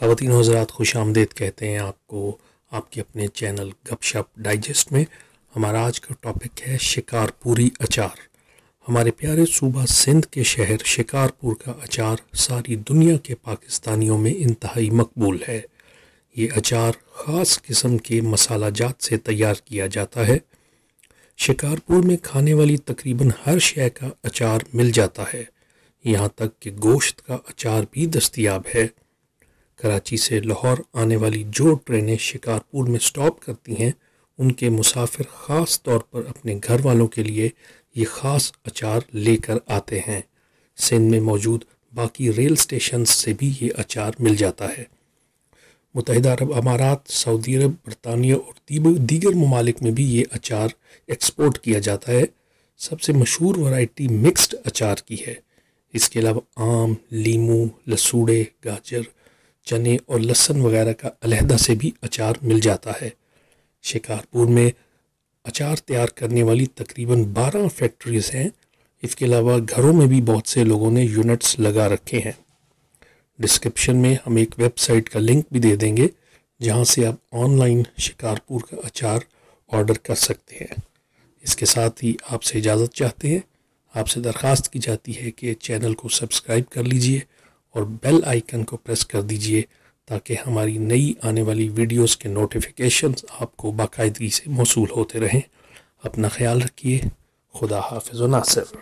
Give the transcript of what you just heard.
खातिन हजरात खुश आमदेद कहते हैं आपको आपके अपने चैनल गपशप डाइजेस्ट में हमारा आज का टॉपिक है शिकारपुरी अचार हमारे प्यारे सूबा सिंध के शहर शिकारपुर का अचार सारी दुनिया के पाकिस्तानियों में इंतहाई मकबूल है ये अचार ख़ास किस्म के मसाला जात से तैयार किया जाता है शिकारपुर में खाने वाली तकरीबन हर शय का अचार मिल जाता है यहाँ तक कि गोश्त का अचार भी दस्तियाब है कराची से लाहौर आने वाली जो ट्रेनें शिकारपुर में स्टॉप करती हैं उनके मुसाफिर ख़ास तौर पर अपने घर वालों के लिए ये ख़ास अचार लेकर आते हैं सिंध में मौजूद बाकी रेल स्टेशन से भी ये अचार मिल जाता है मुतहद अरब अमारात सऊदी अरब बरतानिया और दीगर ममालिक में भी ये अचार एक्सपोर्ट किया जाता है सबसे मशहूर वैरायटी मिक्स्ड अचार की है इसके अलावा आम लीमू लसूड़े गाजर चने और लहसन वगैरह का अलहदा से भी अचार मिल जाता है शिकारपुर में अचार तैयार करने वाली तकरीबन बारह फैक्ट्रीज़ हैं इसके अलावा घरों में भी बहुत से लोगों ने यूनिट्स लगा रखे हैं डिस्क्रिप्शन में हम एक वेबसाइट का लिंक भी दे देंगे जहाँ से आप ऑनलाइन शिकारपुर का अचार ऑर्डर कर सकते हैं इसके साथ ही आपसे इजाज़त चाहते हैं आपसे दरख्वास्त की जाती है कि चैनल को सब्सक्राइब कर लीजिए और बेल आइकन को प्रेस कर दीजिए ताकि हमारी नई आने वाली वीडियोस के नोटिफिकेशंस आपको बाकायदगी से मौसू होते रहें अपना ख्याल रखिए खुदा हाफ नासिर